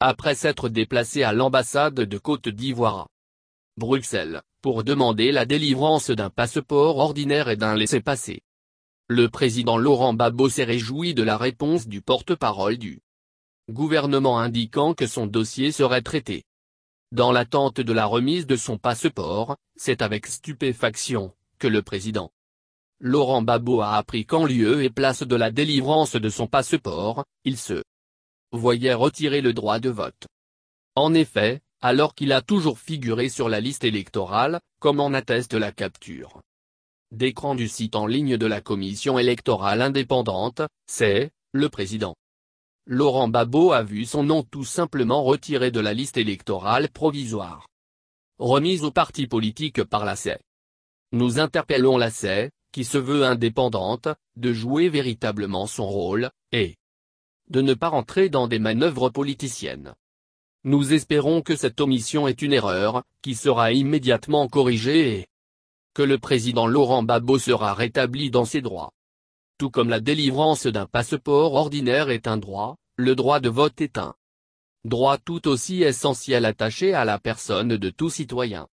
après s'être déplacé à l'ambassade de Côte d'Ivoire. Bruxelles, pour demander la délivrance d'un passeport ordinaire et d'un laissez-passer. Le président Laurent Babot s'est réjoui de la réponse du porte-parole du gouvernement indiquant que son dossier serait traité. Dans l'attente de la remise de son passeport, c'est avec stupéfaction, que le président Laurent Babot a appris qu'en lieu et place de la délivrance de son passeport, il se voyait retirer le droit de vote. En effet, alors qu'il a toujours figuré sur la liste électorale, comme en atteste la capture d'écran du site en ligne de la commission électorale indépendante, c'est, le président. Laurent Babot a vu son nom tout simplement retiré de la liste électorale provisoire. Remise au parti politique par la C. Nous interpellons la C., qui se veut indépendante, de jouer véritablement son rôle, et de ne pas rentrer dans des manœuvres politiciennes. Nous espérons que cette omission est une erreur, qui sera immédiatement corrigée et que le président Laurent Babo sera rétabli dans ses droits. Tout comme la délivrance d'un passeport ordinaire est un droit, le droit de vote est un droit tout aussi essentiel attaché à la personne de tout citoyen.